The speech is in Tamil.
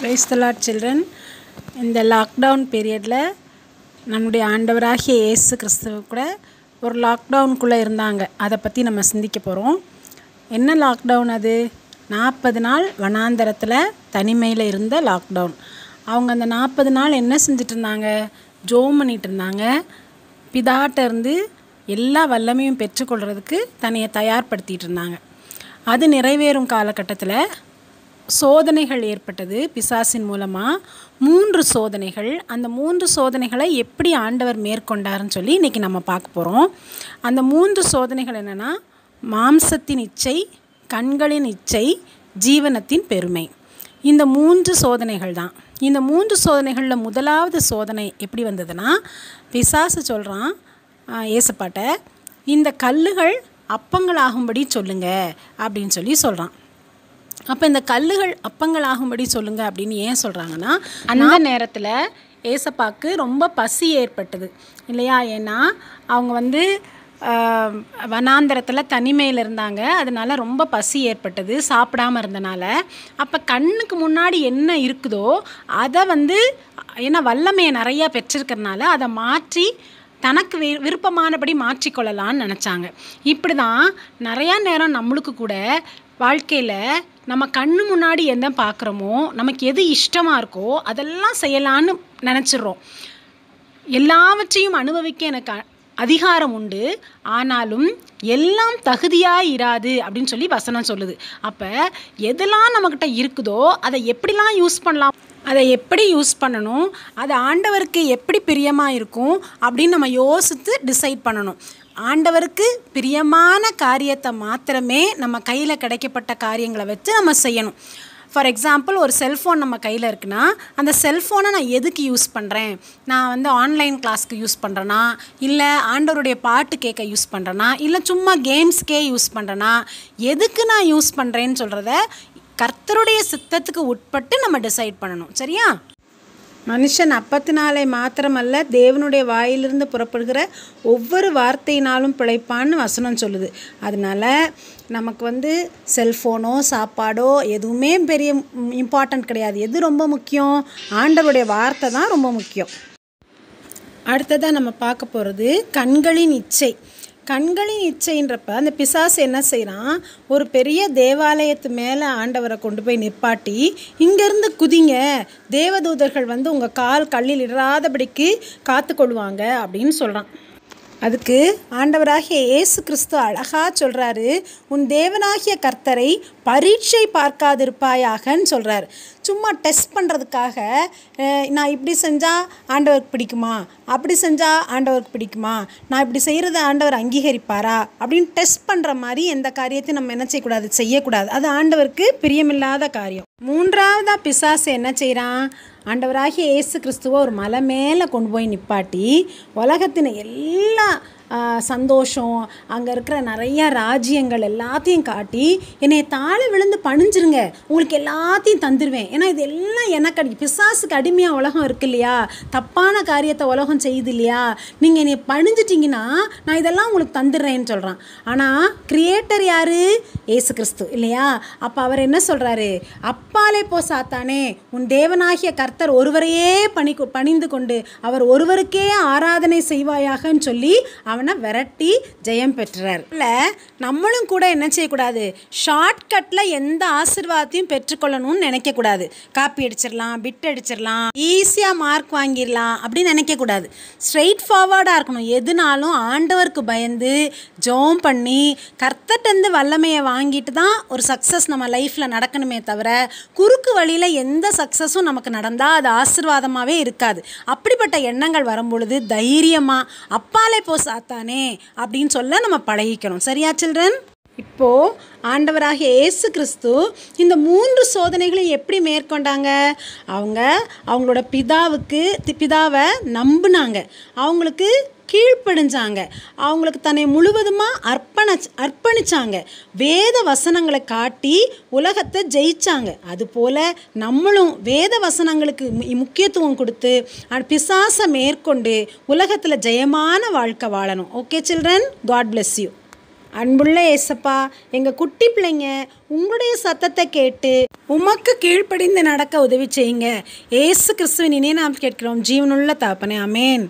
பிரைஸ் தலாட் சில்ட்ரன் இந்த லாக்டவுன் பீரியடில் நம்முடைய ஆண்டவராகிய இயேசு கிறிஸ்துவ கூட ஒரு லாக்டவுனுக்குள்ளே இருந்தாங்க அதை பற்றி நம்ம சிந்திக்க போகிறோம் என்ன லாக்டவுன் அது நாற்பது நாள் வனாந்தரத்தில் தனிமையில் இருந்த லாக்டவுன் அவங்க அந்த நாற்பது நாள் என்ன செஞ்சிட்டு இருந்தாங்க ஜோம் பண்ணிகிட்டு இருந்தாங்க பிதாட்ட இருந்து எல்லா வல்லமையும் பெற்றுக்கொள்கிறதுக்கு தன்னையை தயார்படுத்திகிட்டு இருந்தாங்க அது நிறைவேறும் காலகட்டத்தில் சோதனைகள் ஏற்பட்டது பிசாசின் மூலமாக மூன்று சோதனைகள் அந்த மூன்று சோதனைகளை எப்படி ஆண்டவர் மேற்கொண்டார்னு சொல்லி இன்றைக்கி நம்ம பார்க்க போகிறோம் அந்த மூன்று சோதனைகள் என்னென்னா மாம்சத்தின் இச்சை கண்களின் இச்சை ஜீவனத்தின் பெருமை இந்த மூன்று சோதனைகள் தான் இந்த மூன்று சோதனைகளில் முதலாவது சோதனை எப்படி வந்ததுன்னா பிசாசு சொல்கிறான் ஏசப்பாட்ட இந்த கல்லுகள் அப்பங்களாகும்படி சொல்லுங்கள் அப்படின்னு சொல்லி சொல்கிறான் அப்போ இந்த கல்லுகள் அப்பங்களாகும்படி சொல்லுங்க அப்படின்னு ஏன் சொல்கிறாங்கன்னா அந்த நேரத்தில் ஏசப்பாக்கு ரொம்ப பசி ஏற்பட்டது இல்லையா ஏன்னா அவங்க வந்து வனாந்திரத்தில் தனிமையில் இருந்தாங்க அதனால் ரொம்ப பசி ஏற்பட்டது சாப்பிடாம இருந்தனால அப்போ கண்ணுக்கு முன்னாடி என்ன இருக்குதோ அதை வந்து ஏன்னா வல்லமையை நிறையா பெற்றிருக்கிறதுனால அதை மாற்றி தனக்கு வி விருப்பமானபடி மாற்றிக்கொள்ளலான்னு நினச்சாங்க இப்படி தான் நிறையா நேரம் நம்மளுக்கு கூட வாழ்க்கையில் நம்ம கண்ணு முன்னாடி என்ன பார்க்குறோமோ நமக்கு எது இஷ்டமாக இருக்கோ அதெல்லாம் செய்யலான்னு நினச்சிட்றோம் எல்லாவற்றையும் அனுபவிக்க எனக்கு அதிகாரம் உண்டு ஆனாலும் எல்லாம் தகுதியாக இராது அப்படின்னு சொல்லி வசனம் சொல்லுது அப்போ எதெல்லாம் நம்மக்கிட்ட இருக்குதோ அதை எப்படிலாம் யூஸ் பண்ணலாம் அதை எப்படி யூஸ் பண்ணணும் அது ஆண்டவருக்கு எப்படி பிரியமாக இருக்கும் அப்படின்னு நம்ம யோசித்து டிசைட் பண்ணணும் ஆண்டவருக்கு பிரியமான காரியத்தை மாத்திரமே நம்ம கையில் கிடைக்கப்பட்ட காரியங்களை வச்சு நம்ம செய்யணும் ஃபார் எக்ஸாம்பிள் ஒரு செல்ஃபோன் நம்ம கையில் இருக்குன்னா அந்த செல்ஃபோனை நான் எதுக்கு யூஸ் பண்ணுறேன் நான் வந்து ஆன்லைன் கிளாஸ்க்கு யூஸ் பண்ணுறேன்னா இல்லை ஆண்டவருடைய பாட்டு கேட்க யூஸ் பண்ணுறேன்னா இல்லை சும்மா கேம்ஸ்க்கே யூஸ் பண்ணுறேன்னா எதுக்கு நான் யூஸ் பண்ணுறேன்னு சொல்கிறத கர்த்தருடைய சித்தத்துக்கு உட்பட்டு நம்ம டிசைட் பண்ணணும் சரியா மனுஷன் அப்பத்தினாலே மாத்திரமல்ல தேவனுடைய வாயிலிருந்து புறப்படுகிற ஒவ்வொரு வார்த்தையினாலும் பிழைப்பான்னு வசனம் சொல்லுது அதனால் நமக்கு வந்து செல்ஃபோனோ சாப்பாடோ எதுவுமே பெரிய இம்பார்ட்டன்ட் கிடையாது எது ரொம்ப முக்கியம் ஆண்டவருடைய வார்த்தை தான் ரொம்ப முக்கியம் அடுத்ததாக நம்ம பார்க்க போகிறது கண்களின் இச்சை கண்களின் இச்சைன்றப்ப அந்த பிசாசு என்ன செய்கிறான் ஒரு பெரிய தேவாலயத்து மேலே ஆண்டவரை கொண்டு போய் நிப்பாட்டி இங்கேருந்து குதிங்க தேவதூதர்கள் வந்து உங்கள் கால் கல்லில் இடாதபடிக்கு காத்து கொள்வாங்க அப்படின்னு சொல்கிறான் அதுக்கு ஆண்டவராகிய இயேசு கிறிஸ்து அழகாக சொல்கிறாரு உன் தேவனாகிய கர்த்தரை பரீட்சை பார்க்காதிருப்பாயாகன்னு சொல்கிறார் சும்மா டெஸ்ட் பண்ணுறதுக்காக நான் இப்படி செஞ்சால் ஆண்டவருக்கு பிடிக்குமா அப்படி செஞ்சால் ஆண்டவருக்கு பிடிக்குமா நான் இப்படி செய்கிறத ஆண்டவர் அங்கீகரிப்பாரா அப்படின்னு டெஸ்ட் பண்ணுற மாதிரி எந்த காரியத்தையும் நம்ம என்ன செய்யக்கூடாது செய்யக்கூடாது அது ஆண்டவருக்கு பிரியமில்லாத காரியம் மூன்றாவதாக பிசாசு என்ன செய்கிறான் ஆண்டவராகிய இயேசு கிறிஸ்துவை ஒரு மலை மேலே கொண்டு போய் நிப்பாட்டி உலகத்தின் எல்லா சந்தோஷம் அங்கே இருக்கிற நிறைய ராஜ்யங்கள் எல்லாத்தையும் காட்டி என்னை தாழ விழுந்து பணிஞ்சிருங்க உங்களுக்கு எல்லாத்தையும் தந்துடுவேன் ஏன்னா இது எல்லாம் எனக்கு அடி பிசாசுக்கு அடிமையாக உலகம் இருக்கு இல்லையா தப்பான காரியத்தை உலகம் செய்யுது இல்லையா நீங்கள் என்னை பணிஞ்சிட்டிங்கன்னா நான் இதெல்லாம் உங்களுக்கு தந்துடுறேன்னு சொல்கிறான் ஆனால் கிரியேட்டர் யார் ஏசு கிறிஸ்து இல்லையா அப்போ அவர் என்ன சொல்கிறாரு அப்பாலே போ சாத்தானே உன் தேவனாகிய கர்த்தர் ஒருவரையே பணி பணிந்து கொண்டு அவர் ஒருவருக்கே ஆராதனை செய்வாயாகன்னு சொல்லி அவன் அவனை விரட்டி ஜெயம் பெற்றார் இல்லை நம்மளும் கூட என்ன செய்யக்கூடாது ஷார்ட்கட்டில் எந்த ஆசிர்வாதத்தையும் பெற்றுக்கொள்ளணும்னு நினைக்கக்கூடாது காப்பி அடிச்சிடலாம் பிட் அடிச்சிடலாம் ஈஸியாக மார்க் வாங்கிடலாம் அப்படின்னு நினைக்கக்கூடாது ஸ்ட்ரெயிட் ஃபார்வர்டாக இருக்கணும் எதுனாலும் ஆண்டவருக்கு பயந்து ஜோம் பண்ணி கர்த்தட்டேருந்து வல்லமையை வாங்கிட்டு தான் ஒரு சக்ஸஸ் நம்ம லைஃப்பில் நடக்கணுமே தவிர குறுக்கு வழியில் எந்த சக்ஸஸும் நமக்கு நடந்தால் அது ஆசிர்வாதமாகவே இருக்காது அப்படிப்பட்ட எண்ணங்கள் வரும்பொழுது தைரியமாக அப்பாலே போ தானே அப்படின்னு சொல்ல நம்ம பழகிக்கணும் சரியா சில்ட்ரன் இப்போ ஆண்டவராகிய இயேசு கிறிஸ்து இந்த மூன்று சோதனைகளை எப்படி மேற்கொண்டாங்க அவங்க அவங்களோட பிதாவுக்கு பிதாவை நம்பினாங்க அவங்களுக்கு கீழ்ப்படிஞ்சாங்க அவங்களுக்கு தன்னை முழுவதுமாக அர்ப்பண அர்ப்பணித்தாங்க வேத வசனங்களை காட்டி உலகத்தை ஜெயிச்சாங்க அதுபோல் நம்மளும் வேத வசனங்களுக்கு முக்கியத்துவம் கொடுத்து பிசாசை மேற்கொண்டு உலகத்தில் ஜெயமான வாழ்க்கை வாழணும் okay children God bless you அன்புள்ள ஏசப்பா எங்கள் குட்டி பிள்ளைங்க உங்களுடைய சத்தத்தை கேட்டு உமக்கு கீழ்ப்படிந்து நடக்க உதவி செய்யுங்க ஏசு கிறிஸ்துவின் இனே நாம் கேட்கிறோம் ஜீவனுள்ள தாப்பனே அமேன்